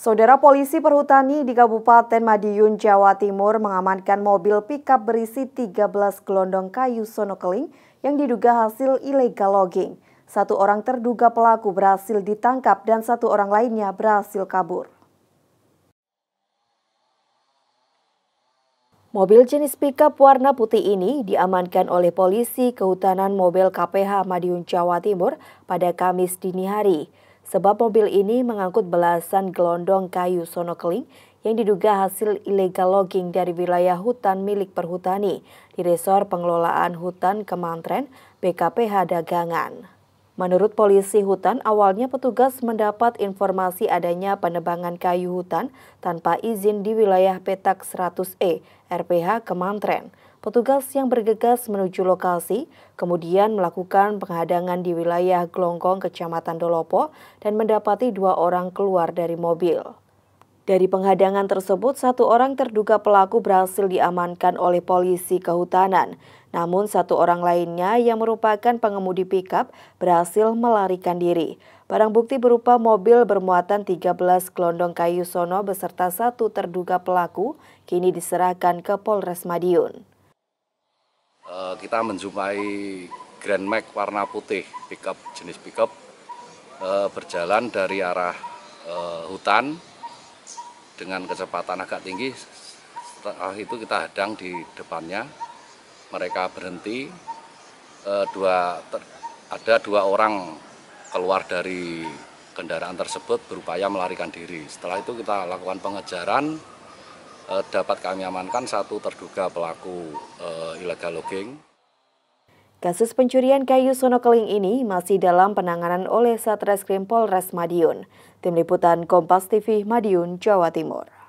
Saudara polisi perhutani di Kabupaten Madiun, Jawa Timur mengamankan mobil pickup berisi 13 gelondong kayu sonokeling yang diduga hasil ilegal logging. Satu orang terduga pelaku berhasil ditangkap dan satu orang lainnya berhasil kabur. Mobil jenis pickup warna putih ini diamankan oleh polisi kehutanan mobil KPH Madiun, Jawa Timur pada Kamis dini hari. Sebab mobil ini mengangkut belasan gelondong kayu sonokeling yang diduga hasil illegal logging dari wilayah hutan milik perhutani di Resor Pengelolaan Hutan Kemantren, BKPH Dagangan. Menurut polisi hutan, awalnya petugas mendapat informasi adanya penebangan kayu hutan tanpa izin di wilayah petak 100E, RPH Kemantren. Petugas yang bergegas menuju lokasi kemudian melakukan penghadangan di wilayah Glonggong, Kecamatan Dolopo dan mendapati dua orang keluar dari mobil. Dari penghadangan tersebut, satu orang terduga pelaku berhasil diamankan oleh polisi kehutanan. Namun satu orang lainnya yang merupakan pengemudi pickup berhasil melarikan diri. Barang bukti berupa mobil bermuatan 13 gelondong kayu sono beserta satu terduga pelaku kini diserahkan ke Polres Madiun. Eh, kita menjumpai Grand Max warna putih, pickup jenis pickup eh, berjalan dari arah eh, hutan dengan kecepatan agak tinggi setelah itu kita hadang di depannya mereka berhenti e, dua ter, ada dua orang keluar dari kendaraan tersebut berupaya melarikan diri setelah itu kita lakukan pengejaran e, dapat kami amankan satu terduga pelaku e, illegal logging Kasus pencurian kayu Sonokeling ini masih dalam penanganan oleh Satreskrim Polres Madiun. Tim Liputan Kompas TV Madiun, Jawa Timur.